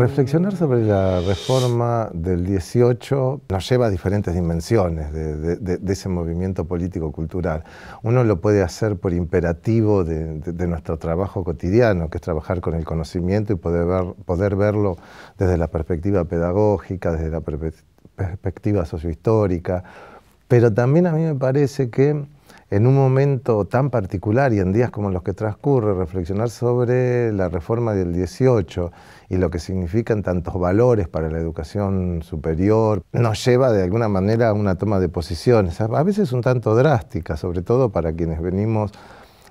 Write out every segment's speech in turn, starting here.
Reflexionar sobre la reforma del 18 nos lleva a diferentes dimensiones de, ese movimiento político-cultural. Uno lo puede hacer por imperativo de, de, nuestro trabajo cotidiano, que es trabajar con el conocimiento y poder, ver, poder verlo desde la perspectiva pedagógica, desde la perspectiva sociohistórica, pero también a mí me parece que en un momento tan particular y en días como los que transcurre, reflexionar sobre la reforma del 18 y lo que significan tantos valores para la educación superior, nos lleva de alguna manera a una toma de posiciones, a veces un tanto drástica, sobre todo para quienes venimos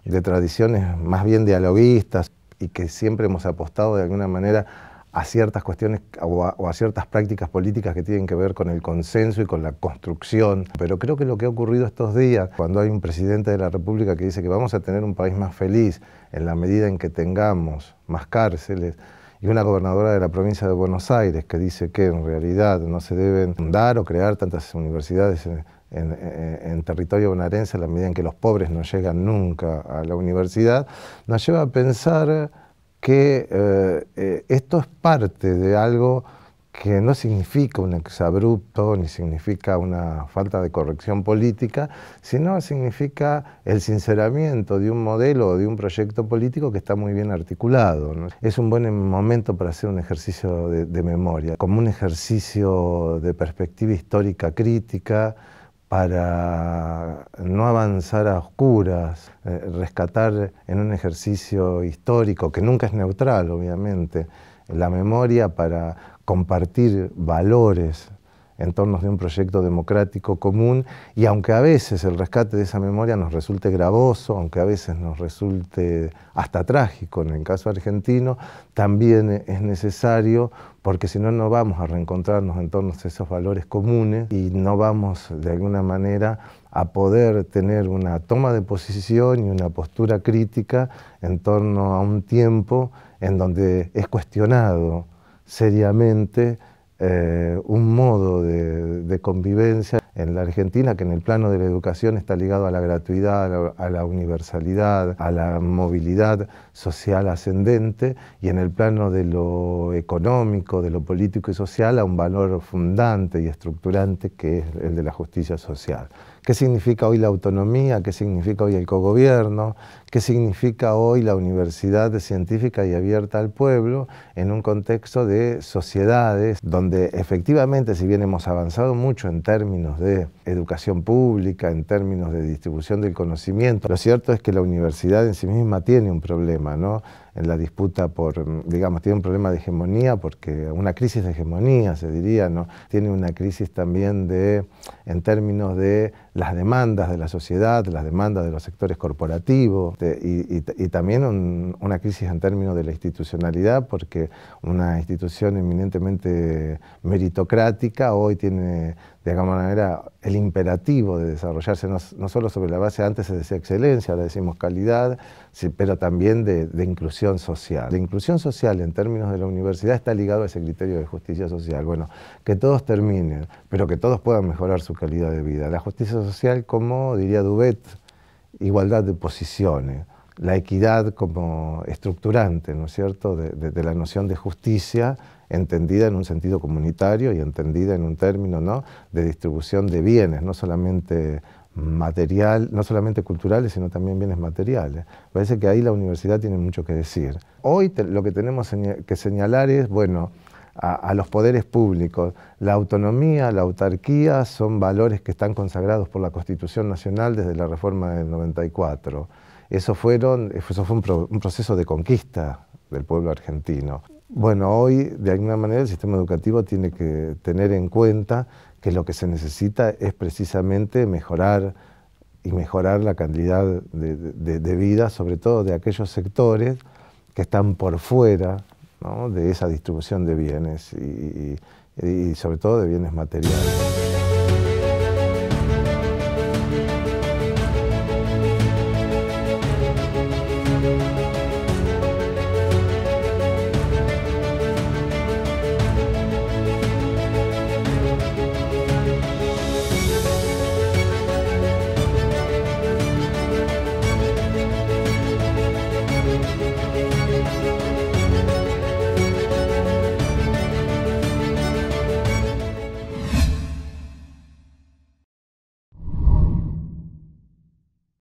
de tradiciones más bien dialoguistas y que siempre hemos apostado de alguna manera a ciertas cuestiones o a, ciertas prácticas políticas que tienen que ver con el consenso y con la construcción. Pero creo que lo que ha ocurrido estos días, cuando hay un presidente de la República que dice que vamos a tener un país más feliz en la medida en que tengamos más cárceles, y una gobernadora de la provincia de Buenos Aires que dice que en realidad no se deben fundar o crear tantas universidades en, territorio bonaerense en la medida en que los pobres no llegan nunca a la universidad, nos lleva a pensar que eh, eh, esto es parte de algo que no significa un exabrupto, ni significa una falta de corrección política, sino significa el sinceramiento de un modelo o de un proyecto político que está muy bien articulado. Es un buen momento para hacer un ejercicio de memoria, como un ejercicio de perspectiva histórica crítica, para no avanzar a oscuras, eh, rescatar en un ejercicio histórico, que nunca es neutral, obviamente, la memoria para compartir valores en torno de un proyecto democrático común y aunque a veces el rescate de esa memoria nos resulte gravoso, aunque a veces nos resulte hasta trágico en el caso argentino, también es necesario porque si no no vamos a reencontrarnos en torno a esos valores comunes y no vamos de alguna manera a poder tener una toma de posición y una postura crítica en torno a un tiempo en donde es cuestionado seriamente eh, un modo de, de convivencia en la Argentina, que en el plano de la educación está ligado a la gratuidad, a la universalidad, a la movilidad social ascendente, y en el plano de lo económico, de lo político y social, a un valor fundante y estructurante que es el de la justicia social. ¿Qué significa hoy la autonomía? ¿Qué significa hoy el cogobierno? ¿Qué significa hoy la universidad científica y abierta al pueblo en un contexto de sociedades donde efectivamente, si bien hemos avanzado mucho en términos de educación pública, en términos de distribución del conocimiento. Lo cierto es que la universidad en sí misma tiene un problema, ¿no? En la disputa por, mm, digamos, tiene un problema de hegemonía, porque una crisis de hegemonía, se diría, ¿no? Tiene una crisis también de, en términos de las demandas de la sociedad, las demandas de los sectores corporativos este, y, también una crisis en términos de la institucionalidad, porque una institución eminentemente meritocrática hoy tiene, de alguna manera, el imperativo de desarrollarse no, solo sobre la base, antes se decía excelencia, ahora decimos calidad, pero también de, inclusión social. La inclusión social en términos de la universidad está ligado a ese criterio de justicia social. Bueno, que todos terminen, pero que todos puedan mejorar su calidad de vida. La justicia social como, diría Dubet, igualdad de posiciones, la equidad como estructurante, ¿no es cierto?, de la noción de justicia entendida en un sentido comunitario y entendida en un término ¿no? de distribución de bienes, no solamente material, no solamente culturales, sino también bienes materiales. Parece que ahí la universidad tiene mucho que decir. Hoy lo que tenemos que señalar es, bueno, a, los poderes públicos. La autonomía, la autarquía son valores que están consagrados por la Constitución Nacional desde la reforma del 94. Eso, fueron, eso fue un proceso de conquista del pueblo argentino. Bueno, hoy de alguna manera el sistema educativo tiene que tener en cuenta que lo que se necesita es precisamente mejorar y mejorar la calidad de, vida, sobre todo de aquellos sectores que están por fuera de esa distribución de bienes y sobre todo de bienes materiales.